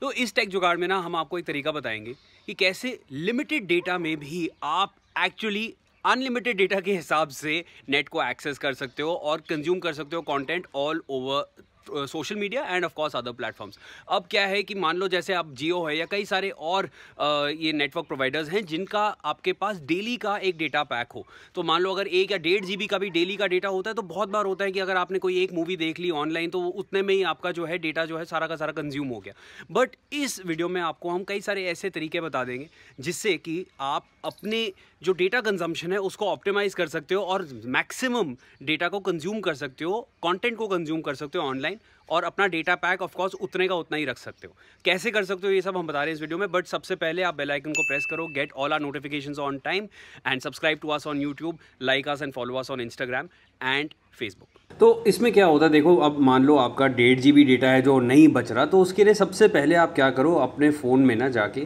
तो इस टेक जुगाड़ में ना हम आपको एक तरीका बताएंगे कि कैसे लिमिटेड डेटा में भी आप एक्चुअली अनलिमिटेड डेटा के हिसाब से नेट को एक्सेस कर सकते हो और कंज्यूम कर सकते हो content all over social media and of course other platforms अब क्या है कि मान लो जैसे आप जियो है या कई सारे और uh, ये नेटवर्क प्रोवाइडर्स हैं जिनका आपके पास डेली का एक डेटा पैक हो तो मान लो अगर एक या डेढ़ जी का भी डेली का डेटा होता है तो बहुत बार होता है कि अगर आपने कोई एक मूवी देख ली ऑनलाइन तो उतने में ही आपका जो है डेटा जो है सारा का सारा कंज्यूम हो गया बट इस वीडियो में आपको हम कई सारे ऐसे तरीके बता देंगे जिससे कि आप अपने जो डेटा कंजम्पशन है उसको ऑप्टिमाइज़ कर सकते हो और मैक्सिमम डेटा को कंज्यूम कर सकते हो कंटेंट को कंज्यूम कर सकते हो ऑनलाइन और अपना डेटा पैक ऑफ कोर्स उतने का उतना ही रख सकते हो कैसे कर सकते हो ये सब हम बता रहे हैं इस वीडियो में बट सबसे पहले आप बेल आइकन को प्रेस करो get all our notification on time and subscribe to us on YouTube like us and follow us on Instagram and Facebook तो इसमें क्या होता है देखो अब मान लो आपका डेढ़ जी डेटा है जो नहीं बच रहा तो उसके लिए सबसे पहले आप क्या करो अपने फ़ोन में ना जाके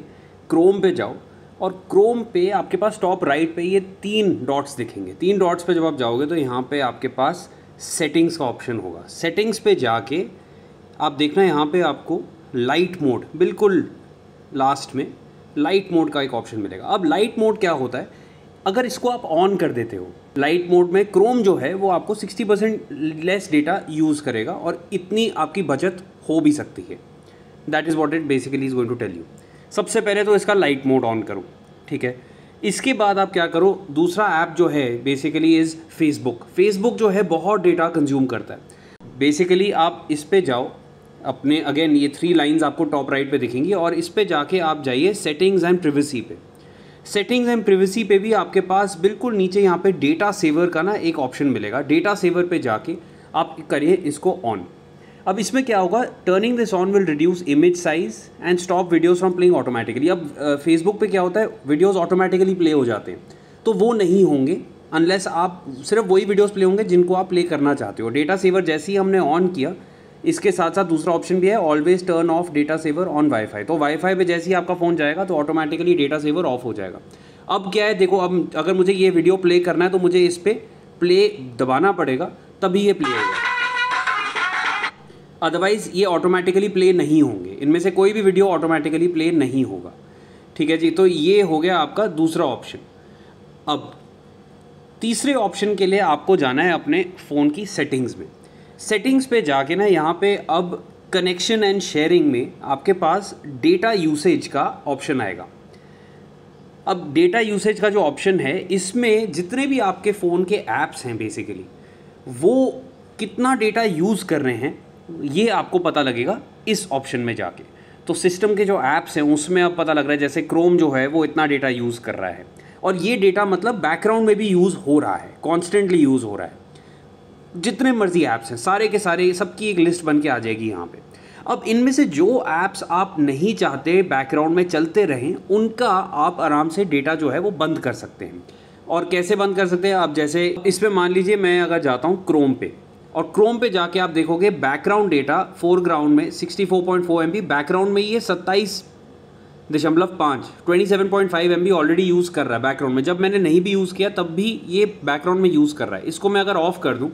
क्रोम पर जाओ और क्रोम पे आपके पास टॉप राइट पे ये तीन डॉट्स दिखेंगे तीन डॉट्स पे जब आप जाओगे तो यहाँ पे आपके पास सेटिंग्स का ऑप्शन होगा सेटिंग्स पे जाके आप देखना यहाँ पे आपको लाइट मोड बिल्कुल लास्ट में लाइट मोड का एक ऑप्शन मिलेगा अब लाइट मोड क्या होता है अगर इसको आप ऑन कर देते हो लाइट मोड में क्रोम जो है वो आपको 60 परसेंट लेस डेटा यूज़ करेगा और इतनी आपकी बचत हो भी सकती है that is what it basically is going to tell you सबसे पहले तो इसका लाइट मोड ऑन करूँ ठीक है इसके बाद आप क्या करो दूसरा ऐप जो है बेसिकली इज़ फेसबुक फेसबुक जो है बहुत डेटा कंज्यूम करता है बेसिकली आप इस पर जाओ अपने अगेन ये थ्री लाइंस आपको टॉप राइट पे दिखेंगी और इस पर जाके आप जाइए सेटिंग्स एंड प्रिवेसी पे सेटिंग्स एंड प्रिवेसी पे भी आपके पास बिल्कुल नीचे यहाँ पे डेटा सेवर का ना एक ऑप्शन मिलेगा डेटा सेवर पे जाके आप करिए इसको ऑन अब इसमें क्या होगा turning this on will reduce image size and stop videos from playing automatically अब फेसबुक पे क्या होता है वीडियोज़ ऑटोमेटिकली प्ले हो जाते हैं तो वो नहीं होंगे अनलेस आप सिर्फ वही वीडियोज़ प्ले होंगे जिनको आप प्ले करना चाहते हो डेटा सेवर जैसे ही हमने ऑन किया इसके साथ साथ दूसरा ऑप्शन भी है always turn off data saver on WiFi तो वाईफाई पे जैसे ही आपका फ़ोन जाएगा तो ऑटोमेटिकली डेटा सेवर ऑफ हो जाएगा अब क्या है देखो अब अगर मुझे ये वीडियो प्ले करना है तो मुझे इस पर प्ले दबाना पड़ेगा तभी ये प्ले होगा अदरवाइज़ ये ऑटोमेटिकली प्ले नहीं होंगे इनमें से कोई भी वीडियो ऑटोमेटिकली प्ले नहीं होगा ठीक है जी तो ये हो गया आपका दूसरा ऑप्शन अब तीसरे ऑप्शन के लिए आपको जाना है अपने फ़ोन की सेटिंग्स में सेटिंग्स पे जाके ना यहाँ पे अब कनेक्शन एंड शेयरिंग में आपके पास डेटा यूसेज का ऑप्शन आएगा अब डेटा यूसेज का जो ऑप्शन है इसमें जितने भी आपके फ़ोन के ऐप्स हैं बेसिकली वो कितना डेटा यूज़ कर रहे हैं ये आपको पता लगेगा इस ऑप्शन में जाके तो सिस्टम के जो ऐप्स हैं उसमें अब पता लग रहा है जैसे क्रोम जो है वो इतना डेटा यूज़ कर रहा है और ये डेटा मतलब बैकग्राउंड में भी यूज़ हो रहा है कॉन्स्टेंटली यूज़ हो रहा है जितने मर्जी ऐप्स हैं सारे के सारे सबकी एक लिस्ट बन के आ जाएगी यहाँ पे अब इनमें से जो ऐप्स आप नहीं चाहते बैकग्राउंड में चलते रहें उनका आप आराम से डेटा जो है वो बंद कर सकते हैं और कैसे बंद कर सकते हैं आप जैसे इस पर मान लीजिए मैं अगर जाता हूँ क्रोम पे और क्रोम पे जाके आप देखोगे बैकग्राउंड डेटा फोरग्राउंड में 64.4 एमबी बैकग्राउंड में ये सत्ताईस दशमलव पाँच twenty seven point five M B already use कर रहा है बैकग्राउंड में जब मैंने नहीं भी यूज़ किया तब भी ये बैकग्राउंड में यूज़ कर रहा है इसको मैं अगर ऑफ़ कर दूँ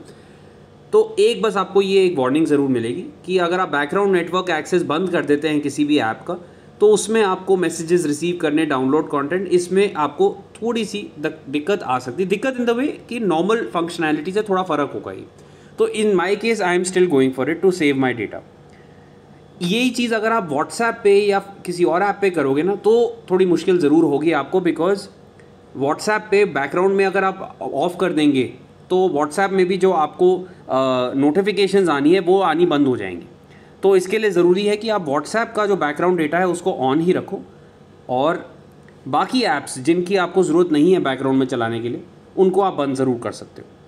तो एक बस आपको ये एक वार्निंग ज़रूर मिलेगी कि अगर आप बैकग्राउंड नेटवर्क एक्सेस बंद कर देते हैं किसी भी ऐप का तो उसमें आपको मैसेजेस रिसीव करने डाउनलोड कंटेंट इसमें आपको थोड़ी सी दिक्कत आ सकती है दिक्कत इन द वे कि नॉर्मल फंक्शनैलिटी से थोड़ा फ़र्क होगा ही तो in my case I am still going for it to save my data यही चीज़ अगर आप व्हाट्सएप पे या किसी और ऐप पे करोगे ना तो थोड़ी मुश्किल ज़रूर होगी आपको बिकॉज व्हाट्सएप पे बैकग्राउंड में अगर आप ऑफ कर देंगे तो व्हाट्सएप में भी जो आपको नोटिफिकेशन आनी है वो आनी बंद हो जाएंगी तो इसके लिए ज़रूरी है कि आप व्हाट्सएप का जो बैकग्राउंड डेटा है उसको ऑन ही रखो और बाकी ऐप्स जिनकी आपको ज़रूरत नहीं है बैकग्राउंड में चलाने के लिए उनको आप बंद ज़रूर कर सकते हो